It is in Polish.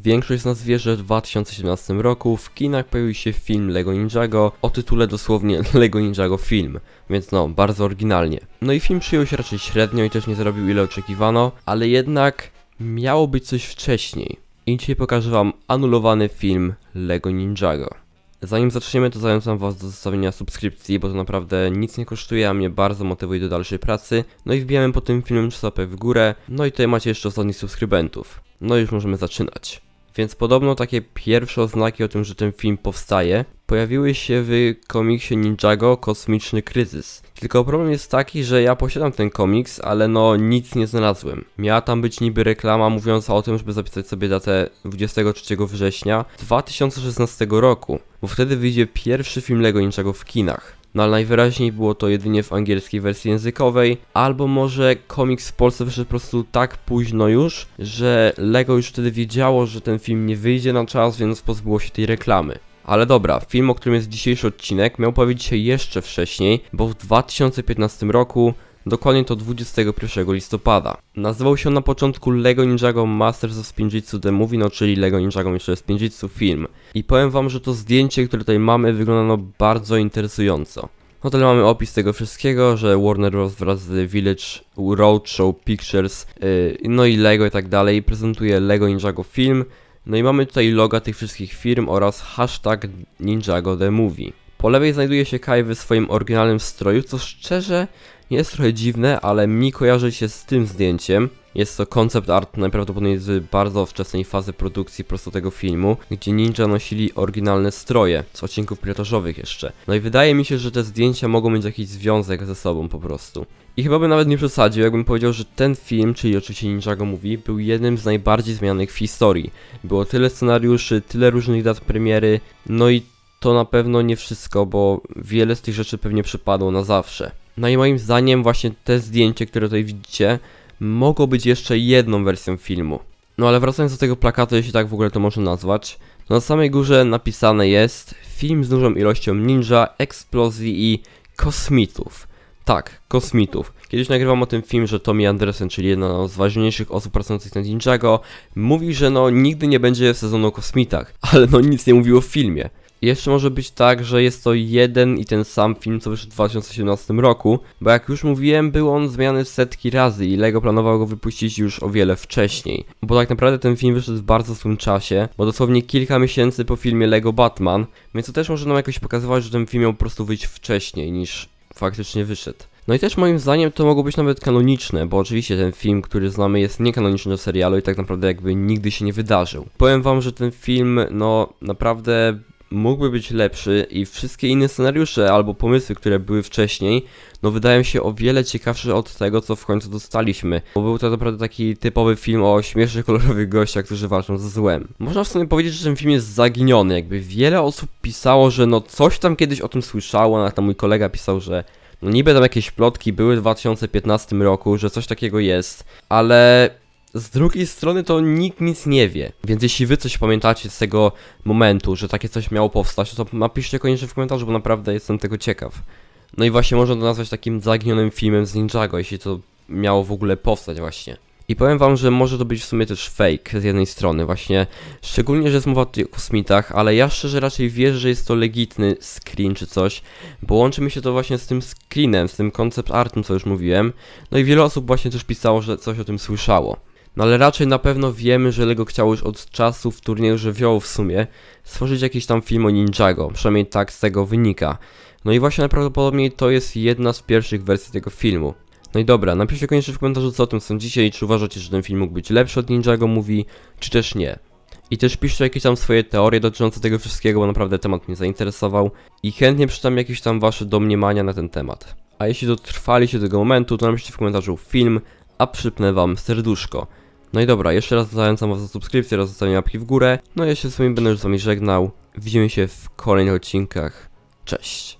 Większość z nas wie, że w 2017 roku w kinach pojawił się film Lego Ninjago o tytule dosłownie Lego Ninjago Film, więc no, bardzo oryginalnie. No i film przyjął się raczej średnio i też nie zrobił ile oczekiwano, ale jednak miało być coś wcześniej. I dzisiaj pokażę wam anulowany film Lego Ninjago. Zanim zaczniemy, to zachęcam Was do zostawienia subskrypcji, bo to naprawdę nic nie kosztuje, a mnie bardzo motywuje do dalszej pracy. No i wbijamy po tym filmem czasopę w górę, no i tutaj macie jeszcze ostatnich subskrybentów. No i już możemy zaczynać. Więc podobno takie pierwsze oznaki o tym, że ten film powstaje, pojawiły się w komiksie Ninjago Kosmiczny Kryzys. Tylko problem jest taki, że ja posiadam ten komiks, ale no nic nie znalazłem. Miała tam być niby reklama mówiąca o tym, żeby zapisać sobie datę 23 września 2016 roku, bo wtedy wyjdzie pierwszy film Lego Ninjago w kinach no ale najwyraźniej było to jedynie w angielskiej wersji językowej, albo może komiks w Polsce wyszedł po prostu tak późno już, że LEGO już wtedy wiedziało, że ten film nie wyjdzie na czas, więc pozbyło się tej reklamy. Ale dobra, film, o którym jest dzisiejszy odcinek, miał powiedzieć się jeszcze wcześniej, bo w 2015 roku dokładnie to 21 listopada. Nazywał się na początku LEGO Ninjago Masters of Spinjitzu The Movie, no czyli LEGO Ninjago Masters of Spinjitzu film. I powiem wam, że to zdjęcie, które tutaj mamy, wyglądało no, bardzo interesująco. No mamy opis tego wszystkiego, że Warner Bros. wraz z Village Roadshow Pictures, yy, no i LEGO i tak dalej, prezentuje LEGO Ninjago film. No i mamy tutaj loga tych wszystkich firm oraz hashtag Ninjago The Movie. Po lewej znajduje się Kai w swoim oryginalnym stroju, co szczerze jest trochę dziwne, ale mi kojarzy się z tym zdjęciem. Jest to koncept art najprawdopodobniej z bardzo wczesnej fazy produkcji prosto tego filmu, gdzie ninja nosili oryginalne stroje, z odcinków pilotażowych jeszcze. No i wydaje mi się, że te zdjęcia mogą mieć jakiś związek ze sobą po prostu. I chyba bym nawet nie przesadził, jakbym powiedział, że ten film, czyli oczywiście Ninja Go Movie, był jednym z najbardziej zmianych w historii. Było tyle scenariuszy, tyle różnych dat premiery, no i to na pewno nie wszystko, bo wiele z tych rzeczy pewnie przypadło na zawsze. No i moim zdaniem właśnie te zdjęcie, które tutaj widzicie, mogło być jeszcze jedną wersją filmu. No ale wracając do tego plakatu, jeśli tak w ogóle to można nazwać, to na samej górze napisane jest film z dużą ilością ninja, eksplozji i kosmitów. Tak, kosmitów. Kiedyś nagrywam o tym film, że Tommy Anderson, czyli jedna z ważniejszych osób pracujących nad Ninjago, mówi, że no nigdy nie będzie sezonu o kosmitach, ale no nic nie mówił o filmie. Jeszcze może być tak, że jest to jeden i ten sam film, co wyszedł w 2017 roku, bo jak już mówiłem, był on zmiany setki razy i LEGO planował go wypuścić już o wiele wcześniej. Bo tak naprawdę ten film wyszedł w bardzo złym czasie, bo dosłownie kilka miesięcy po filmie LEGO Batman, więc to też może nam jakoś pokazywać, że ten film miał po prostu wyjść wcześniej niż faktycznie wyszedł. No i też moim zdaniem to mogło być nawet kanoniczne, bo oczywiście ten film, który znamy jest niekanoniczny do serialu i tak naprawdę jakby nigdy się nie wydarzył. Powiem wam, że ten film, no naprawdę mógłby być lepszy i wszystkie inne scenariusze albo pomysły, które były wcześniej, no wydają się o wiele ciekawsze od tego, co w końcu dostaliśmy. Bo był to naprawdę taki typowy film o śmiesznych, kolorowych gościach, którzy walczą ze złem. Można w sumie powiedzieć, że ten film jest zaginiony, jakby wiele osób pisało, że no coś tam kiedyś o tym słyszało, nawet no, tam mój kolega pisał, że no niby tam jakieś plotki były w 2015 roku, że coś takiego jest, ale z drugiej strony to nikt nic nie wie, więc jeśli wy coś pamiętacie z tego momentu, że takie coś miało powstać, to napiszcie koniecznie w komentarzu, bo naprawdę jestem tego ciekaw. No i właśnie można to nazwać takim zaginionym filmem z Ninjago, jeśli to miało w ogóle powstać właśnie. I powiem wam, że może to być w sumie też fake z jednej strony właśnie, szczególnie, że jest mowa tutaj o kosmitach, ale ja szczerze raczej wierzę, że jest to legitny screen czy coś, bo łączy mi się to właśnie z tym screenem, z tym concept artem, co już mówiłem, no i wiele osób właśnie też pisało, że coś o tym słyszało. No ale raczej na pewno wiemy, że Lego chciało już od czasów turnieju żywiołów w sumie stworzyć jakiś tam film o Ninjago, przynajmniej tak z tego wynika. No i właśnie najprawdopodobniej to jest jedna z pierwszych wersji tego filmu. No i dobra, napiszcie koniecznie w komentarzu co o tym sądzicie i czy uważacie, że ten film mógł być lepszy od Ninjago mówi, czy też nie. I też piszcie jakieś tam swoje teorie dotyczące tego wszystkiego, bo naprawdę temat mnie zainteresował i chętnie przeczytam jakieś tam wasze domniemania na ten temat. A jeśli dotrwaliście do tego momentu, to napiszcie w komentarzu film, a przypnę wam serduszko. No i dobra, jeszcze raz zachęcam was do subskrypcji oraz zostawienia łapki w górę. No i ja się z wami będę już z wami żegnał. Widzimy się w kolejnych odcinkach. Cześć!